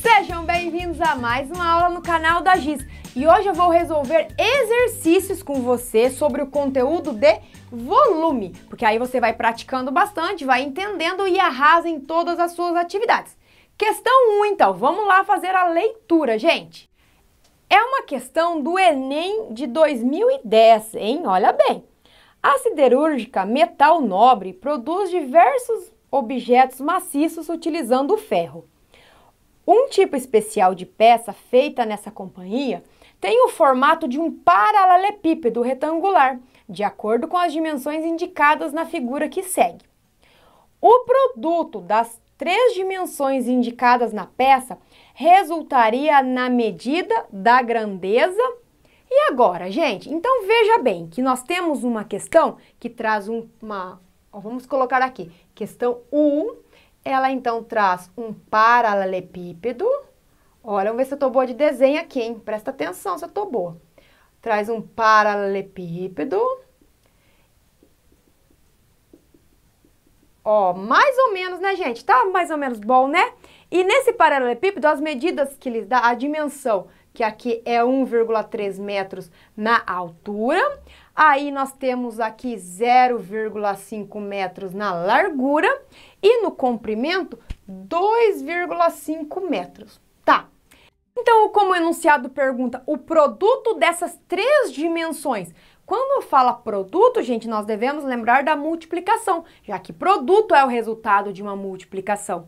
Sejam bem-vindos a mais uma aula no canal da Giz. e hoje eu vou resolver exercícios com você sobre o conteúdo de volume, porque aí você vai praticando bastante, vai entendendo e arrasa em todas as suas atividades. Questão 1, então, vamos lá fazer a leitura, gente. É uma questão do Enem de 2010, hein? Olha bem. A siderúrgica Metal Nobre produz diversos objetos maciços utilizando o ferro. Um tipo especial de peça feita nessa companhia tem o formato de um paralelepípedo retangular, de acordo com as dimensões indicadas na figura que segue. O produto das três dimensões indicadas na peça resultaria na medida da grandeza. E agora, gente? Então veja bem que nós temos uma questão que traz uma. Vamos colocar aqui, questão 1 ela então traz um paralelepípedo. Olha, vamos ver se eu estou boa de desenho aqui, hein? Presta atenção se eu estou boa. Traz um paralelepípedo. Ó, mais ou menos, né, gente? Tá mais ou menos bom, né? E nesse paralelepípedo, as medidas que lhes dá, a dimensão que aqui é 1,3 metros na altura. Aí nós temos aqui 0,5 metros na largura e no comprimento 2,5 metros. Tá. Então, como o enunciado pergunta, o produto dessas três dimensões. Quando fala produto, gente, nós devemos lembrar da multiplicação, já que produto é o resultado de uma multiplicação.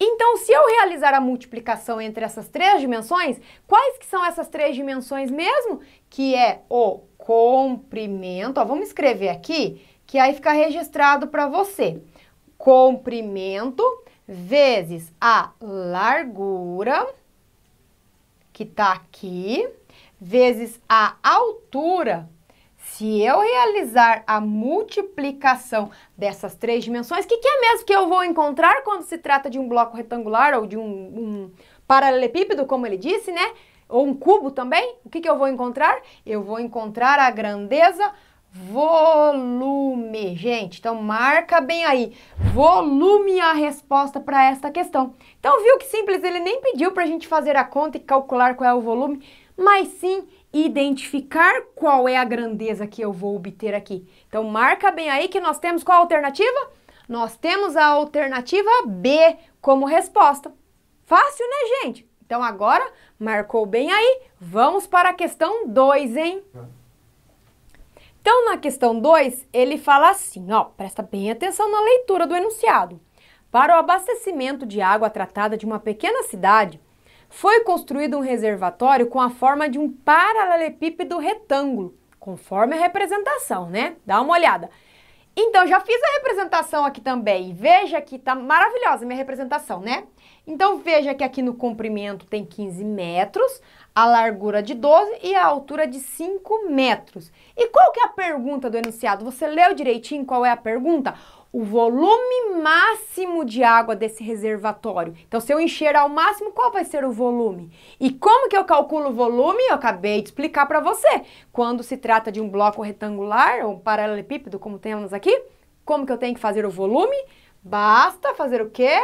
Então, se eu realizar a multiplicação entre essas três dimensões, quais que são essas três dimensões mesmo? Que é o comprimento, ó, vamos escrever aqui, que aí fica registrado para você. Comprimento vezes a largura, que está aqui, vezes a altura, se eu realizar a multiplicação dessas três dimensões, o que, que, é mesmo que eu vou encontrar quando se trata de um bloco retangular ou de um, um paralelepípedo, como ele disse, né? Ou um cubo também? O que, que eu vou encontrar? Eu vou encontrar a grandeza volume. Gente, então marca bem aí. Volume a resposta para esta questão. Então viu que simples, ele nem pediu para a gente fazer a conta e calcular qual é o volume mas sim identificar qual é a grandeza que eu vou obter aqui. Então marca bem aí que nós temos qual alternativa? Nós temos a alternativa B como resposta. Fácil, né, gente? Então agora, marcou bem aí, vamos para a questão 2, hein? Então na questão 2, ele fala assim, ó, presta bem atenção na leitura do enunciado. Para o abastecimento de água tratada de uma pequena cidade, foi construído um reservatório com a forma de um paralelepípedo retângulo, conforme a representação, né? Dá uma olhada. Então, já fiz a representação aqui também. Veja que tá maravilhosa a minha representação, né? Então, veja que aqui no comprimento tem 15 metros, a largura de 12 e a altura de 5 metros. E qual que é a pergunta do enunciado? Você leu direitinho qual é a pergunta? o volume máximo de água desse reservatório. Então, se eu encher ao máximo, qual vai ser o volume? E como que eu calculo o volume? Eu acabei de explicar para você. Quando se trata de um bloco retangular ou um paralelepípedo, como temos aqui, como que eu tenho que fazer o volume? Basta fazer o quê?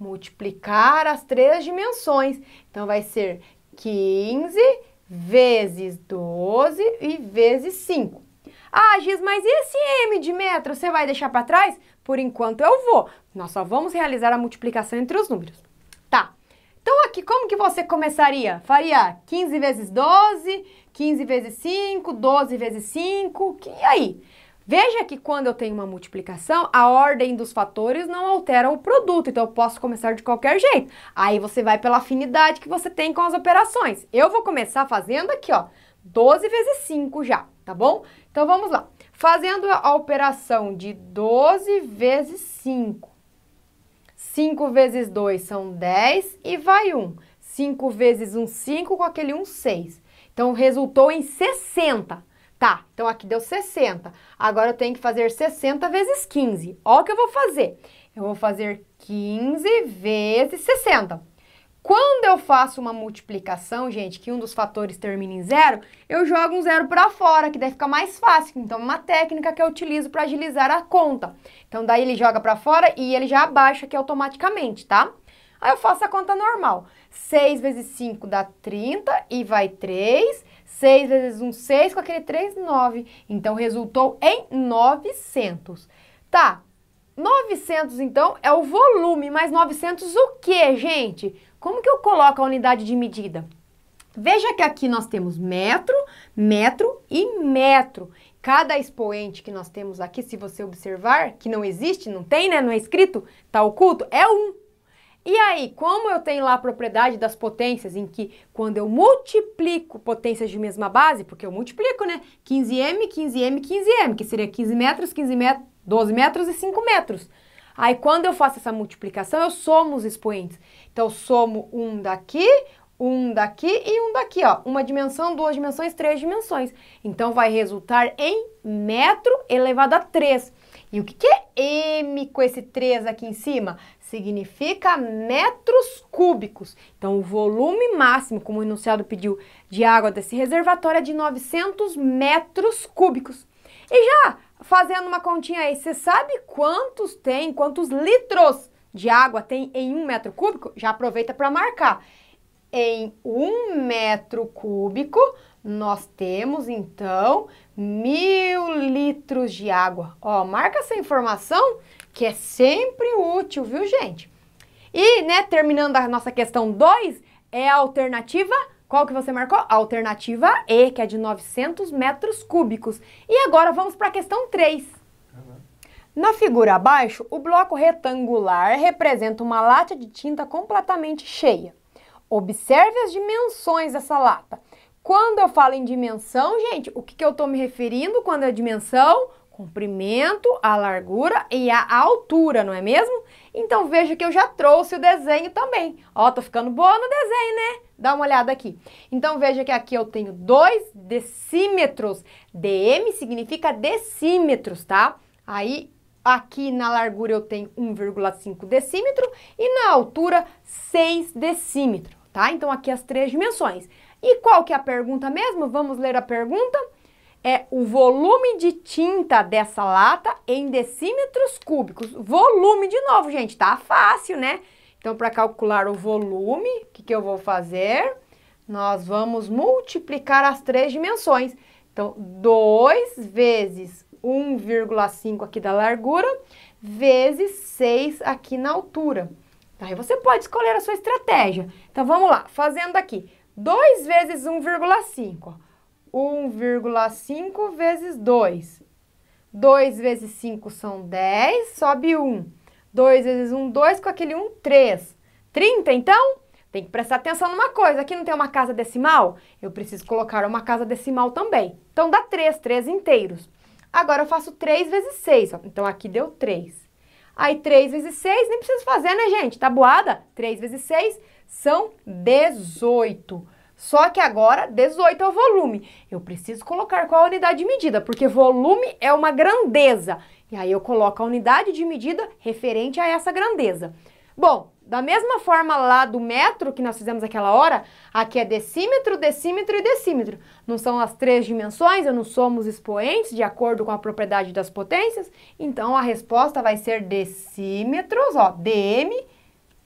Multiplicar as três dimensões. Então, vai ser 15 vezes 12 e vezes 5. Ah, Gis, mas e esse M de metro você vai deixar para trás? Por enquanto eu vou. Nós só vamos realizar a multiplicação entre os números. Tá. Então aqui, como que você começaria? Faria 15 vezes 12, 15 vezes 5, 12 vezes 5, e aí? Veja que quando eu tenho uma multiplicação, a ordem dos fatores não altera o produto, então eu posso começar de qualquer jeito. Aí você vai pela afinidade que você tem com as operações. Eu vou começar fazendo aqui, ó, 12 vezes 5 já, tá bom? Então, vamos lá. Fazendo a operação de 12 vezes 5. 5 vezes 2 são 10 e vai 1. 5 vezes 1, 5, com aquele 1, 6. Então, resultou em 60. Tá, então aqui deu 60. Agora eu tenho que fazer 60 vezes 15. Olha o que eu vou fazer. Eu vou fazer 15 vezes 60. Quando eu faço uma multiplicação, gente, que um dos fatores termina em zero, eu jogo um zero para fora, que daí fica mais fácil. Então, é uma técnica que eu utilizo para agilizar a conta. Então, daí ele joga para fora e ele já abaixa aqui automaticamente, tá? Aí eu faço a conta normal. 6 vezes 5 dá 30 e vai 3. 6 vezes 1, 6, com aquele 3, 9. Então, resultou em 900. Tá, 900, então, é o volume, mas 900 o quê, gente? Como que eu coloco a unidade de medida? Veja que aqui nós temos metro, metro e metro. Cada expoente que nós temos aqui, se você observar, que não existe, não tem, né? Não é escrito, tá oculto, é um. E aí, como eu tenho lá a propriedade das potências, em que quando eu multiplico potências de mesma base, porque eu multiplico, né? 15m, 15m, 15m, que seria 15 metros, 15 metros, 12 metros e 5 metros. Aí quando eu faço essa multiplicação, eu somo os expoentes. Então eu somo um daqui, um daqui e um daqui, ó. Uma dimensão, duas dimensões, três dimensões. Então vai resultar em metro elevado a 3. E o que, que é m com esse 3 aqui em cima? Significa metros cúbicos. Então, o volume máximo, como o enunciado pediu, de água desse reservatório é de 900 metros cúbicos. E já fazendo uma continha aí, você sabe quantos tem, quantos litros de água tem em um metro cúbico? Já aproveita para marcar. Em um metro cúbico, nós temos então mil litros de água. Ó, marca essa informação que é sempre útil, viu, gente? E, né, terminando a nossa questão 2, é a alternativa qual que você marcou? Alternativa E, que é de 900 metros cúbicos. E agora vamos para a questão 3. Na figura abaixo, o bloco retangular representa uma lata de tinta completamente cheia. Observe as dimensões dessa lata. Quando eu falo em dimensão, gente, o que, que eu estou me referindo quando é dimensão? Comprimento, a largura e a altura, não é mesmo? Então veja que eu já trouxe o desenho também. Ó, tô ficando boa no desenho, né? Dá uma olhada aqui. Então, veja que aqui eu tenho dois decímetros. DM significa decímetros, tá? Aí, aqui na largura eu tenho 1,5 decímetro e na altura 6 decímetro, tá? Então, aqui as três dimensões. E qual que é a pergunta mesmo? Vamos ler a pergunta? É o volume de tinta dessa lata em decímetros cúbicos. Volume de novo, gente, tá fácil, né? Então, para calcular o volume, o que, que eu vou fazer? Nós vamos multiplicar as três dimensões. Então, 2 vezes 1,5 aqui da largura, vezes 6 aqui na altura. Aí você pode escolher a sua estratégia. Então, vamos lá, fazendo aqui. 2 vezes 1,5. 1,5 vezes 2. 2 vezes 5 são 10, sobe 1. 2 vezes 1, 2, com aquele 1, 3. 30, então? Tem que prestar atenção numa coisa. Aqui não tem uma casa decimal? Eu preciso colocar uma casa decimal também. Então, dá 3, 3 inteiros. Agora, eu faço 3 vezes 6. Ó. Então, aqui deu 3. Aí, 3 vezes 6, nem preciso fazer, né, gente? Tabuada, tá 3 vezes 6 são 18. Só que agora, 18 é o volume. Eu preciso colocar qual a unidade de medida, porque volume é uma grandeza. E aí eu coloco a unidade de medida referente a essa grandeza. Bom, da mesma forma lá do metro que nós fizemos aquela hora, aqui é decímetro, decímetro e decímetro. Não são as três dimensões, eu não somos expoentes de acordo com a propriedade das potências. Então a resposta vai ser decímetros, ó, dm,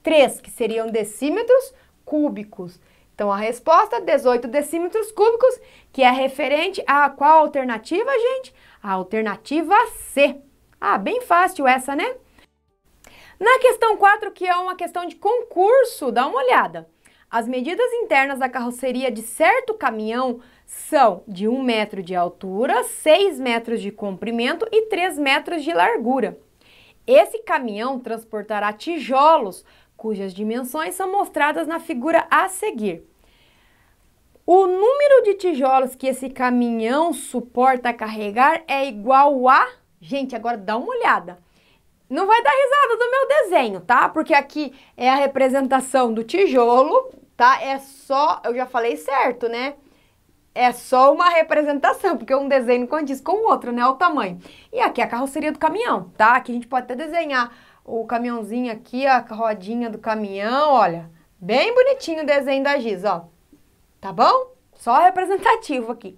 3, que seriam decímetros cúbicos. Então a resposta, 18 decímetros cúbicos, que é referente a qual alternativa, gente? A alternativa C. Ah, bem fácil essa, né? Na questão 4, que é uma questão de concurso, dá uma olhada. As medidas internas da carroceria de certo caminhão são de 1 metro de altura, 6 metros de comprimento e 3 metros de largura. Esse caminhão transportará tijolos, cujas dimensões são mostradas na figura a seguir. O número de tijolos que esse caminhão suporta carregar é igual a Gente, agora dá uma olhada. Não vai dar risada do meu desenho, tá? Porque aqui é a representação do tijolo, tá? É só, eu já falei certo, né? É só uma representação, porque um desenho condiz com o outro, né? O tamanho. E aqui é a carroceria do caminhão, tá? Aqui a gente pode até desenhar o caminhãozinho aqui, a rodinha do caminhão, olha. Bem bonitinho o desenho da Giz, ó. Tá bom? Só representativo aqui.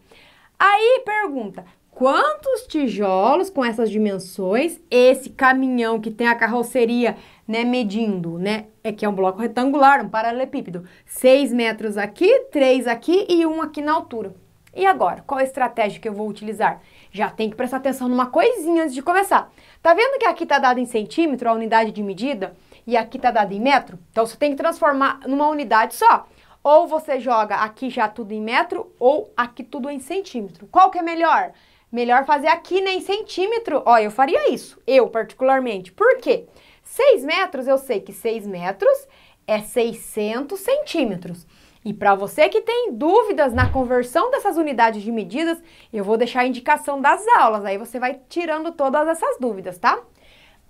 Aí pergunta, quantos tijolos com essas dimensões esse caminhão que tem a carroceria, né, medindo, né, é que é um bloco retangular, um paralelepípedo, 6 metros aqui, 3 aqui e 1 um aqui na altura. E agora, qual a estratégia que eu vou utilizar? Já tem que prestar atenção numa coisinha antes de começar. Tá vendo que aqui tá dado em centímetro, a unidade de medida, e aqui tá dado em metro? Então você tem que transformar numa unidade só. Ou você joga aqui já tudo em metro, ou aqui tudo em centímetro. Qual que é melhor? Melhor fazer aqui nem centímetro. Ó, eu faria isso, eu particularmente. Por quê? 6 metros, eu sei que 6 metros é 600 centímetros. E para você que tem dúvidas na conversão dessas unidades de medidas, eu vou deixar a indicação das aulas, aí você vai tirando todas essas dúvidas, tá?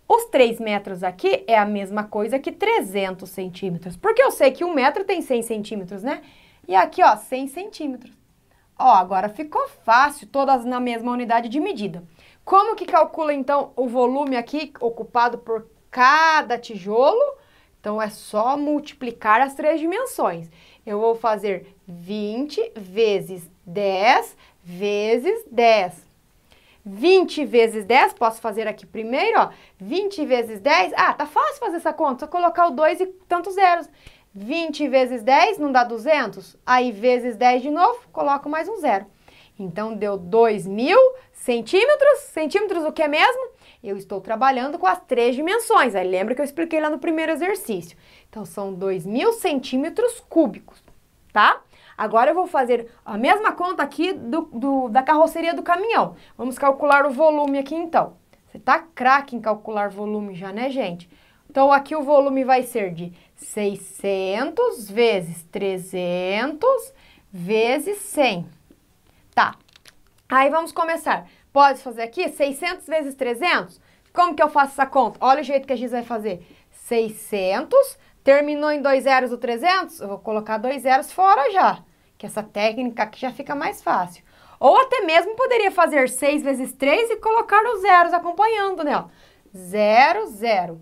Os 3 metros aqui é a mesma coisa que 300 centímetros, porque eu sei que um metro tem 100 centímetros, né? E aqui, ó, 100 centímetros. Ó, agora ficou fácil, todas na mesma unidade de medida. Como que calcula, então, o volume aqui ocupado por cada tijolo? Então, é só multiplicar as três dimensões. Eu vou fazer 20 vezes 10 vezes 10. 20 vezes 10, posso fazer aqui primeiro, ó. 20 vezes 10, ah, tá fácil fazer essa conta, só colocar o 2 e tantos zeros. 20 vezes 10 não dá 200? Aí vezes 10 de novo, coloco mais um zero. Então, deu dois mil centímetros. Centímetros o que é mesmo? Eu estou trabalhando com as três dimensões. Aí lembra que eu expliquei lá no primeiro exercício. Então, são dois mil centímetros cúbicos, tá? Agora eu vou fazer a mesma conta aqui do, do da carroceria do caminhão. Vamos calcular o volume aqui, então. Você tá craque em calcular volume já, né, gente? Então, aqui o volume vai ser de 600 vezes 300 vezes 100. Tá. Aí vamos começar. Pode fazer aqui 600 vezes 300? Como que eu faço essa conta? Olha o jeito que a gente vai fazer. 600, terminou em dois zeros o 300? Eu vou colocar dois zeros fora já, que essa técnica aqui já fica mais fácil. Ou até mesmo poderia fazer 6 vezes 3 e colocar os zeros acompanhando, né? 0, 0.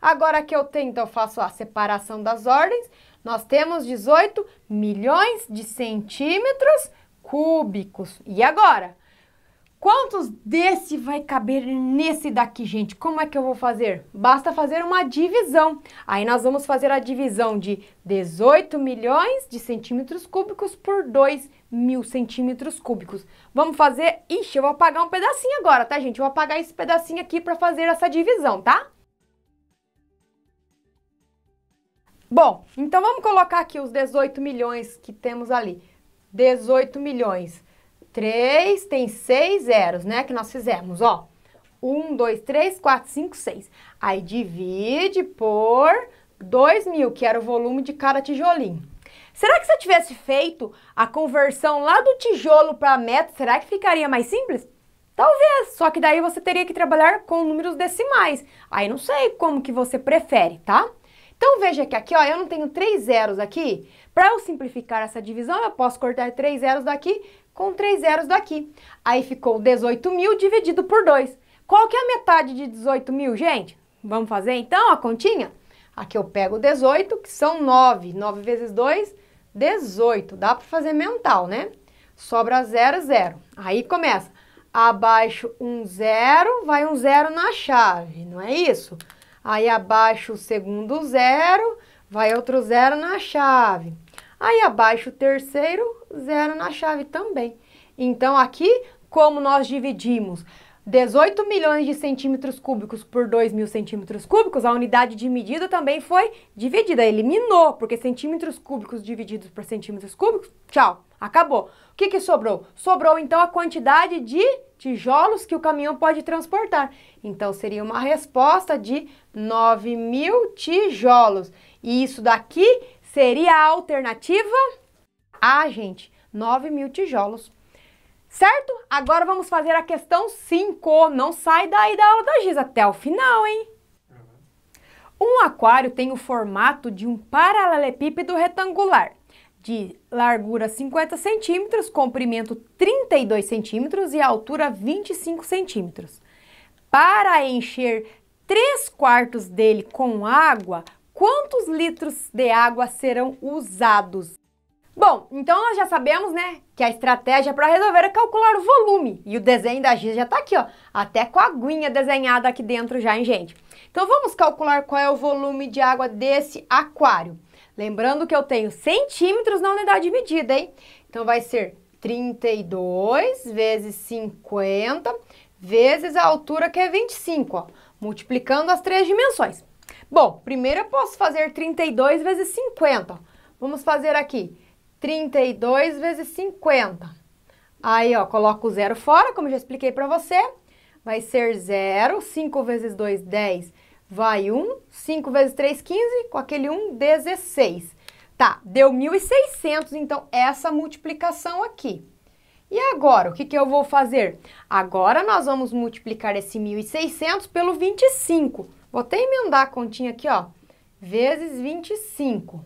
Agora que eu tenho, então eu faço a separação das ordens, nós temos 18 milhões de centímetros cúbicos. E agora? Quantos desse vai caber nesse daqui, gente? Como é que eu vou fazer? Basta fazer uma divisão. Aí nós vamos fazer a divisão de 18 milhões de centímetros cúbicos por 2 mil centímetros cúbicos. Vamos fazer... Ixi, eu vou apagar um pedacinho agora, tá, gente? Eu vou apagar esse pedacinho aqui para fazer essa divisão, tá? Bom, então vamos colocar aqui os 18 milhões que temos ali. 18 milhões. 3 tem 6 zeros, né? Que nós fizemos, ó. 1, 2, 3, 4, 5, 6. Aí divide por 2 mil, que era o volume de cada tijolinho. Será que se eu tivesse feito a conversão lá do tijolo para metro, será que ficaria mais simples? Talvez, só que daí você teria que trabalhar com números decimais. Aí não sei como que você prefere, tá? Então veja que aqui, ó, eu não tenho três zeros aqui. Para eu simplificar essa divisão, eu posso cortar três zeros daqui com três zeros daqui. Aí ficou 18 mil dividido por 2. Qual que é a metade de 18 mil, gente? Vamos fazer então a continha? Aqui eu pego 18, que são 9. 9 vezes 2, 18. Dá para fazer mental, né? Sobra 0, 0. Aí começa. Abaixo um zero, vai um zero na chave, não é isso? Aí abaixo o segundo zero, vai outro zero na chave. Aí abaixo o terceiro, zero na chave também. Então aqui, como nós dividimos 18 milhões de centímetros cúbicos por 2 mil centímetros cúbicos, a unidade de medida também foi dividida, eliminou, porque centímetros cúbicos divididos por centímetros cúbicos, tchau, acabou. O que, que sobrou? Sobrou então a quantidade de tijolos que o caminhão pode transportar. Então, seria uma resposta de 9 mil tijolos. E isso daqui seria a alternativa A, ah, gente. 9 mil tijolos. Certo? Agora vamos fazer a questão 5. Não sai daí da aula da Giz até o final, hein? Um aquário tem o formato de um paralelepípedo retangular de largura 50 centímetros, comprimento 32 centímetros e altura 25 centímetros. Para encher 3 quartos dele com água, quantos litros de água serão usados? Bom, então nós já sabemos, né, que a estratégia para resolver é calcular o volume. E o desenho da giz já está aqui, ó, até com a aguinha desenhada aqui dentro já, hein, gente? Então vamos calcular qual é o volume de água desse aquário. Lembrando que eu tenho centímetros na unidade de medida, hein? Então, vai ser 32 vezes 50 vezes a altura, que é 25, ó. Multiplicando as três dimensões. Bom, primeiro eu posso fazer 32 vezes 50, ó. Vamos fazer aqui 32 vezes 50. Aí, ó, coloco o zero fora, como já expliquei para você. Vai ser zero. 5 vezes 2, 10. Vai 1, 5 vezes 3, 15, com aquele 1, 16. Tá, deu 1.600, então, essa multiplicação aqui. E agora, o que, que eu vou fazer? Agora nós vamos multiplicar esse 1.600 pelo 25. Vou até emendar a continha aqui, ó, vezes 25.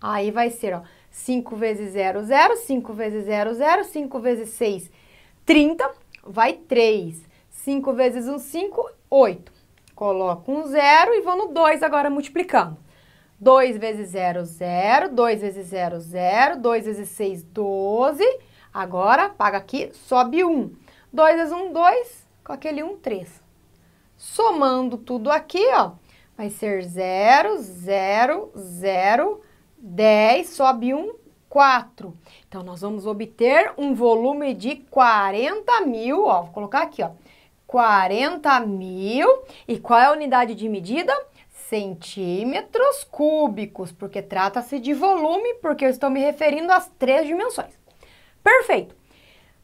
Aí vai ser, ó, 5 vezes 0, 0, 5 vezes 0, 0, 5 vezes 6, 30, vai 3. 5 vezes 1, 5, 8. Coloco um zero e vou no 2 agora multiplicando. 2 vezes 0, 0. 2 vezes 0, 0. 2 vezes 6, 12. Agora, paga aqui, sobe 1. Um. 2 vezes 1, um, 2. Com aquele 1, um, 3. Somando tudo aqui, ó, vai ser 0, 0, 0, 10, sobe 1, 4. Então, nós vamos obter um volume de 40 mil, ó, vou colocar aqui, ó, 40 mil. E qual é a unidade de medida? Centímetros cúbicos, porque trata-se de volume, porque eu estou me referindo às três dimensões. Perfeito.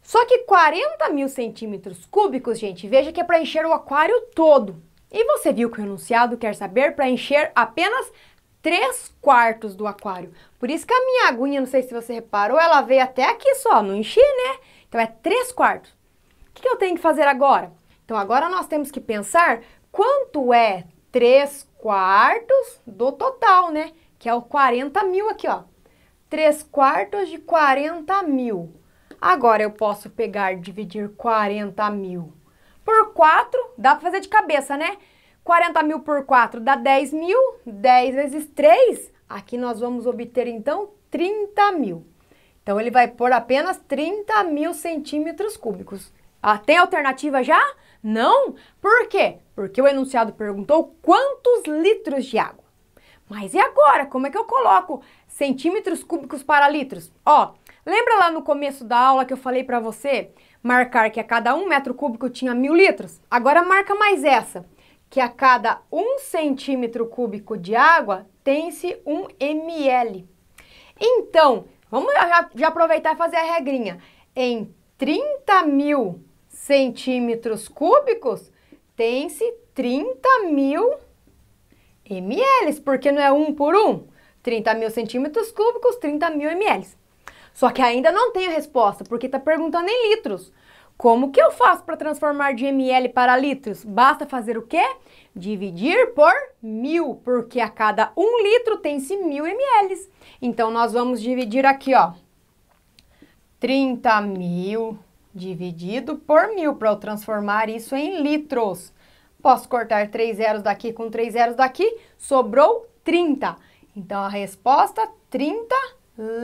Só que 40 mil centímetros cúbicos, gente, veja que é para encher o aquário todo. E você viu que o enunciado quer saber para encher apenas 3 quartos do aquário. Por isso que a minha aguinha, não sei se você reparou, ela veio até aqui só, não enchi, né? Então é 3 quartos. O que eu tenho que fazer agora? Então agora nós temos que pensar quanto é 3 quartos do total, né? Que é o 40 mil aqui, ó. 3 quartos de 40 mil. Agora eu posso pegar dividir 40 mil por 4, dá para fazer de cabeça, né? 40 mil por 4 dá 10 mil, 10 vezes 3, aqui nós vamos obter então 30 mil. Então ele vai pôr apenas 30 mil centímetros cúbicos até ah, tem alternativa já? Não? Por quê? Porque o enunciado perguntou quantos litros de água. Mas e agora? Como é que eu coloco centímetros cúbicos para litros? Ó, lembra lá no começo da aula que eu falei para você marcar que a cada um metro cúbico tinha mil litros? Agora marca mais essa, que a cada um centímetro cúbico de água tem-se um ml. Então, vamos já, já aproveitar e fazer a regrinha. Em 30 mil centímetros cúbicos, tem-se 30 mil ml, porque não é um por um? 30 mil centímetros cúbicos, 30 mil ml. Só que ainda não tenho resposta, porque está perguntando em litros. Como que eu faço para transformar de ml para litros? Basta fazer o quê? Dividir por mil, porque a cada um litro tem-se mil ml. Então, nós vamos dividir aqui, ó. 30 mil dividido por mil para eu transformar isso em litros. Posso cortar três zeros daqui com três zeros daqui, sobrou 30. Então, a resposta, 30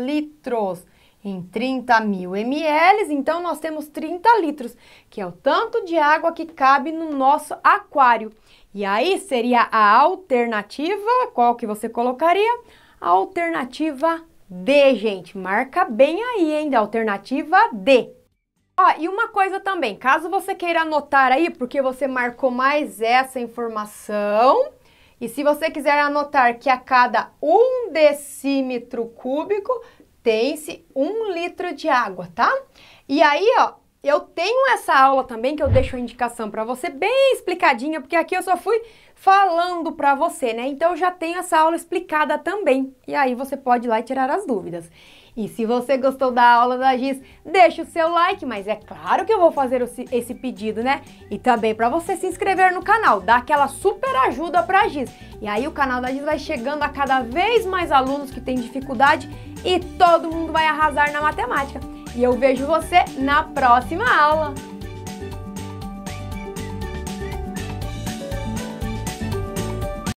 litros. Em 30 mil ml, então, nós temos 30 litros, que é o tanto de água que cabe no nosso aquário. E aí, seria a alternativa, qual que você colocaria? A alternativa D, gente. Marca bem aí, hein, da alternativa D. Ó, e uma coisa também, caso você queira anotar aí, porque você marcou mais essa informação, e se você quiser anotar que a cada um decímetro cúbico tem-se um litro de água, tá? E aí, ó, eu tenho essa aula também que eu deixo a indicação para você bem explicadinha, porque aqui eu só fui falando para você, né? Então eu já tenho essa aula explicada também. E aí você pode ir lá e tirar as dúvidas. E se você gostou da aula da Giz, deixa o seu like, mas é claro que eu vou fazer esse pedido, né? E também para você se inscrever no canal, dá aquela super ajuda para a Giz. E aí o canal da Giz vai chegando a cada vez mais alunos que têm dificuldade e todo mundo vai arrasar na matemática. E eu vejo você na próxima aula.